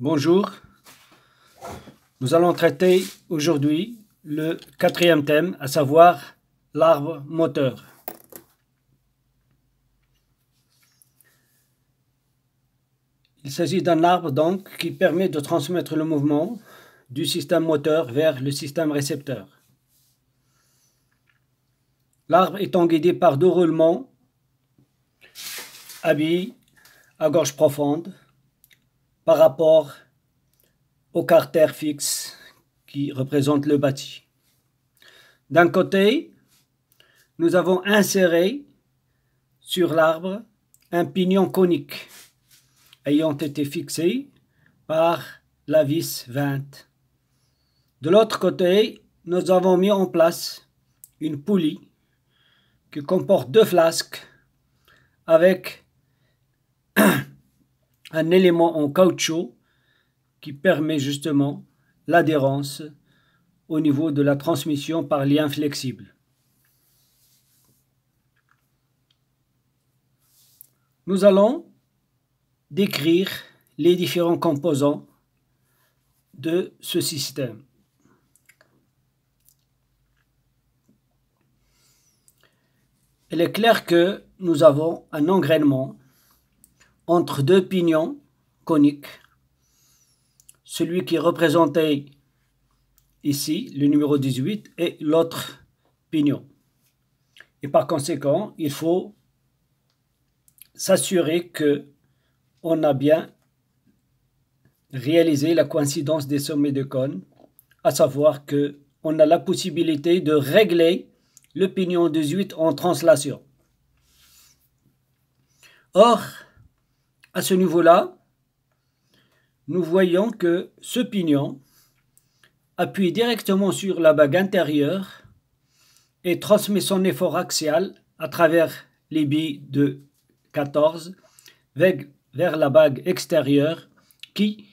Bonjour. Nous allons traiter aujourd'hui le quatrième thème, à savoir l'arbre moteur. Il s'agit d'un arbre donc qui permet de transmettre le mouvement du système moteur vers le système récepteur. L'arbre étant guidé par deux roulements billes, à gorge profonde par rapport au carter fixe qui représente le bâti. D'un côté, nous avons inséré sur l'arbre un pignon conique ayant été fixé par la vis 20. De l'autre côté, nous avons mis en place une poulie qui comporte deux flasques avec un élément en caoutchouc qui permet justement l'adhérence au niveau de la transmission par lien flexible. Nous allons décrire les différents composants de ce système. Il est clair que nous avons un engrainement entre deux pignons coniques. Celui qui représentait ici, le numéro 18, et l'autre pignon. Et par conséquent, il faut s'assurer que on a bien réalisé la coïncidence des sommets de cônes, à savoir que on a la possibilité de régler le pignon 18 en translation. Or, à ce niveau-là, nous voyons que ce pignon appuie directement sur la bague intérieure et transmet son effort axial à travers les billes de 14 vers la bague extérieure qui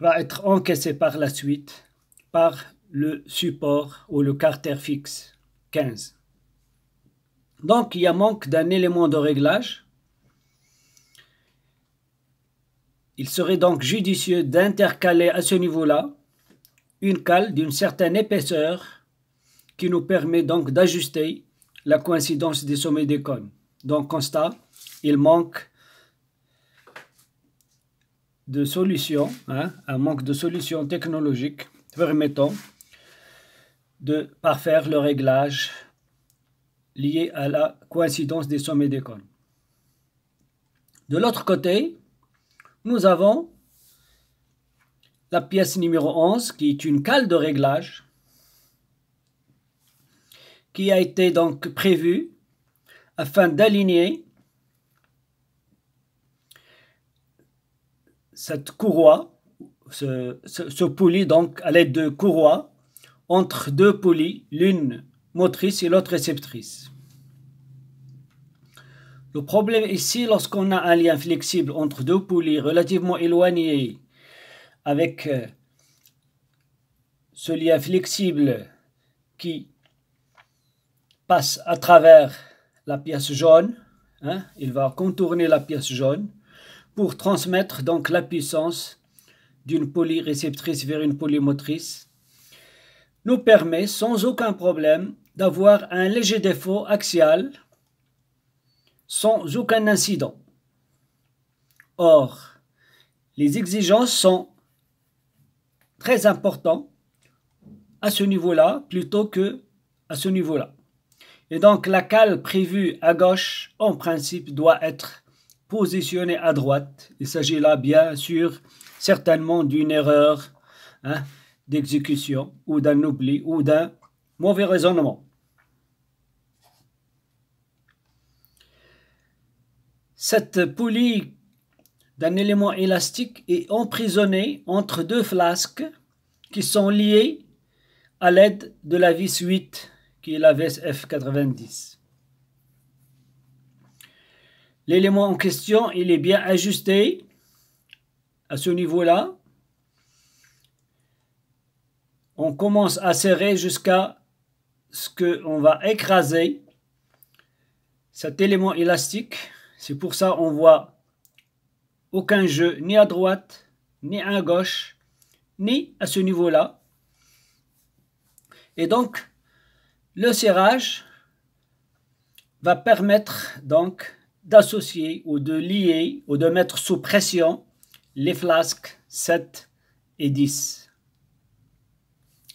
va être encaissée par la suite par le support ou le carter fixe 15. Donc, il y a manque d'un élément de réglage. Il serait donc judicieux d'intercaler à ce niveau-là une cale d'une certaine épaisseur qui nous permet donc d'ajuster la coïncidence des sommets des cônes. Donc, constat, il manque de solution, hein, un manque de solution technologique permettant de parfaire le réglage lié à la coïncidence des sommets des cônes. De l'autre côté, nous avons la pièce numéro 11 qui est une cale de réglage qui a été donc prévue afin d'aligner cette courroie, ce, ce, poulie donc à l'aide de courroie entre deux poulies, l'une motrice et l'autre réceptrice. Le problème ici, lorsqu'on a un lien flexible entre deux poulies relativement éloignées, avec euh, ce lien flexible qui passe à travers la pièce jaune, hein, il va contourner la pièce jaune pour transmettre donc la puissance d'une poulie réceptrice vers une poulie motrice, nous permet sans aucun problème d'avoir un léger défaut axial sans aucun incident. Or, les exigences sont très importantes à ce niveau-là plutôt que à ce niveau-là. Et donc la cale prévue à gauche, en principe, doit être positionnée à droite. Il s'agit là, bien sûr, certainement d'une erreur hein, d'exécution ou d'un oubli ou d'un Mauvais raisonnement. Cette poulie d'un élément élastique est emprisonnée entre deux flasques qui sont liées à l'aide de la vis 8 qui est la vis F90. L'élément en question, il est bien ajusté à ce niveau-là. On commence à serrer jusqu'à ce qu'on va écraser cet élément élastique. C'est pour ça on voit aucun jeu ni à droite, ni à gauche, ni à ce niveau-là. Et donc, le serrage va permettre donc d'associer ou de lier ou de mettre sous pression les flasques 7 et 10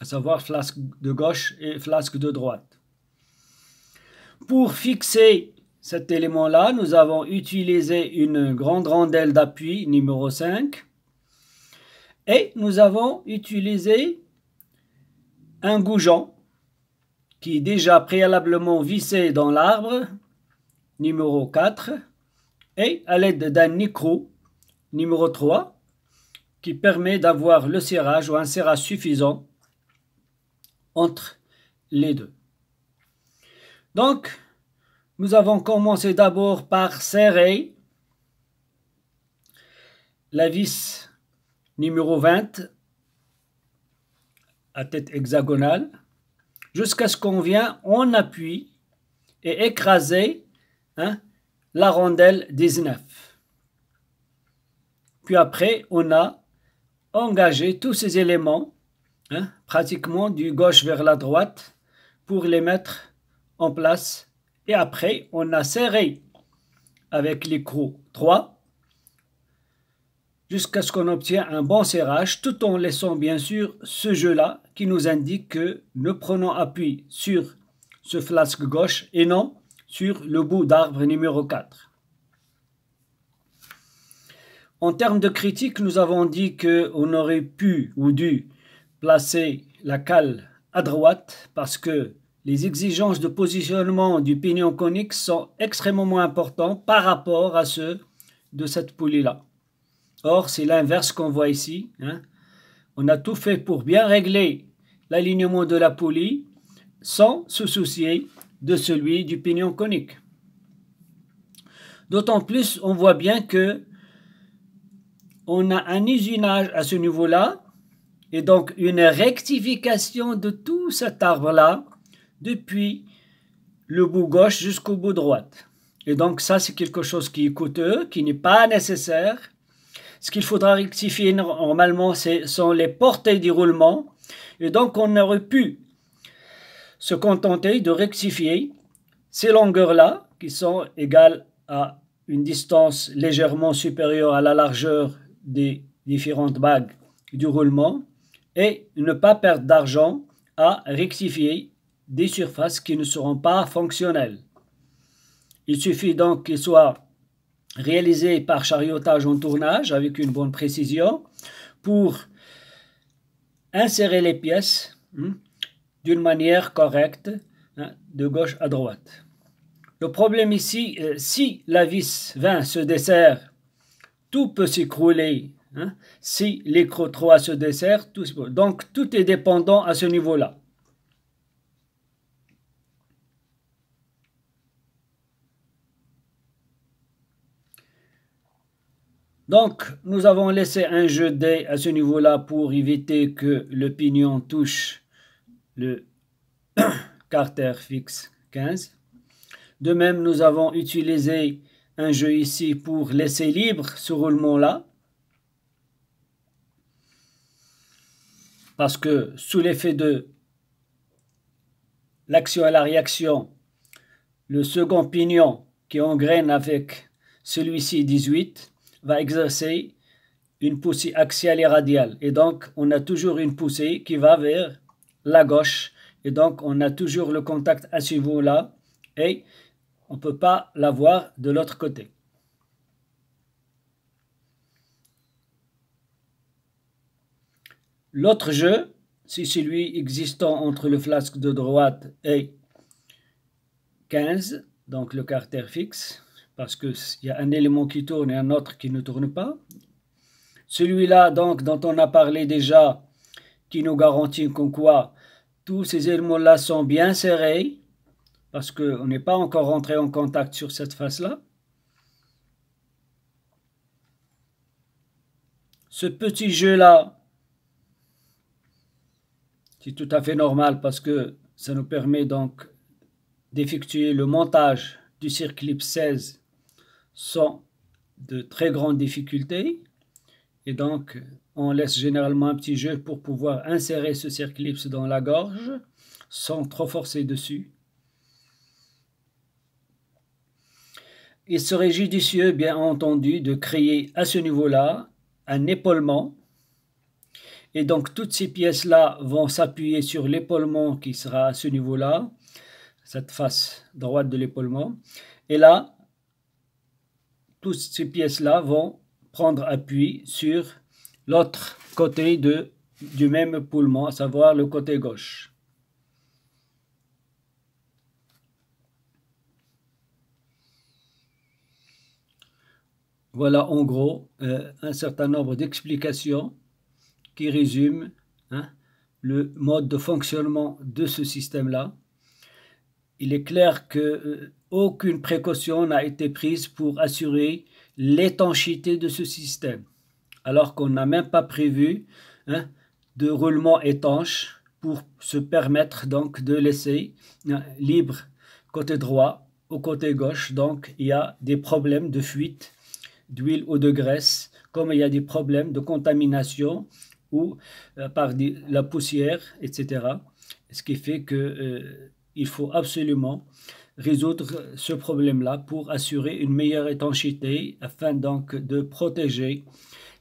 à savoir flasque de gauche et flasque de droite. Pour fixer cet élément-là, nous avons utilisé une grande rondelle d'appui numéro 5 et nous avons utilisé un goujon qui est déjà préalablement vissé dans l'arbre numéro 4 et à l'aide d'un micro numéro 3 qui permet d'avoir le serrage ou un serrage suffisant entre les deux. Donc, nous avons commencé d'abord par serrer la vis numéro 20 à tête hexagonale jusqu'à ce qu'on vient en appui et écraser hein, la rondelle 19. Puis après, on a engagé tous ces éléments Hein? pratiquement du gauche vers la droite pour les mettre en place. Et après, on a serré avec l'écrou 3 jusqu'à ce qu'on obtienne un bon serrage tout en laissant bien sûr ce jeu-là qui nous indique que nous prenons appui sur ce flasque gauche et non sur le bout d'arbre numéro 4. En termes de critique, nous avons dit qu'on aurait pu ou dû placer la cale à droite parce que les exigences de positionnement du pignon conique sont extrêmement importantes par rapport à ceux de cette poulie-là. Or, c'est l'inverse qu'on voit ici. Hein. On a tout fait pour bien régler l'alignement de la poulie sans se soucier de celui du pignon conique. D'autant plus, on voit bien que on a un usinage à ce niveau-là et donc une rectification de tout cet arbre-là, depuis le bout gauche jusqu'au bout droite. Et donc ça, c'est quelque chose qui est coûteux, qui n'est pas nécessaire. Ce qu'il faudra rectifier normalement, ce sont les portées du roulement. Et donc on aurait pu se contenter de rectifier ces longueurs-là, qui sont égales à une distance légèrement supérieure à la largeur des différentes bagues du roulement et ne pas perdre d'argent à rectifier des surfaces qui ne seront pas fonctionnelles. Il suffit donc qu'il soit réalisé par chariotage en tournage avec une bonne précision pour insérer les pièces hein, d'une manière correcte hein, de gauche à droite. Le problème ici, euh, si la vis 20 se dessert, tout peut s'écrouler Hein, si l'écran 3 se dessert, donc tout est dépendant à ce niveau-là. Donc, nous avons laissé un jeu D à ce niveau-là pour éviter que le pignon touche le carter fixe 15. De même, nous avons utilisé un jeu ici pour laisser libre ce roulement-là. parce que sous l'effet de l'action à la réaction, le second pignon qui engraine avec celui-ci 18 va exercer une poussée axiale et radiale. Et donc, on a toujours une poussée qui va vers la gauche. Et donc, on a toujours le contact à ce niveau-là et on ne peut pas l'avoir de l'autre côté. L'autre jeu, c'est celui existant entre le flasque de droite et 15, donc le carter fixe, parce qu'il y a un élément qui tourne et un autre qui ne tourne pas. Celui-là, donc, dont on a parlé déjà, qui nous garantit qu'en quoi tous ces éléments-là sont bien serrés, parce qu'on n'est pas encore rentré en contact sur cette face-là. Ce petit jeu-là, c'est tout à fait normal parce que ça nous permet donc d'effectuer le montage du circlip 16 sans de très grandes difficultés. Et donc, on laisse généralement un petit jeu pour pouvoir insérer ce circlip dans la gorge sans trop forcer dessus. Il serait judicieux, bien entendu, de créer à ce niveau-là un épaulement et donc toutes ces pièces-là vont s'appuyer sur l'épaulement qui sera à ce niveau-là, cette face droite de l'épaulement. Et là, toutes ces pièces-là vont prendre appui sur l'autre côté de, du même épaulement, à savoir le côté gauche. Voilà en gros euh, un certain nombre d'explications qui résume hein, le mode de fonctionnement de ce système-là. Il est clair que euh, aucune précaution n'a été prise pour assurer l'étanchéité de ce système, alors qu'on n'a même pas prévu hein, de roulement étanche pour se permettre donc de laisser hein, libre côté droit au côté gauche. Donc il y a des problèmes de fuite d'huile ou de graisse, comme il y a des problèmes de contamination ou euh, par la poussière, etc. Ce qui fait qu'il euh, faut absolument résoudre ce problème-là pour assurer une meilleure étanchéité afin donc de protéger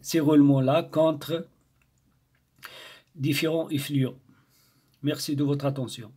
ces roulements-là contre différents effluents. Merci de votre attention.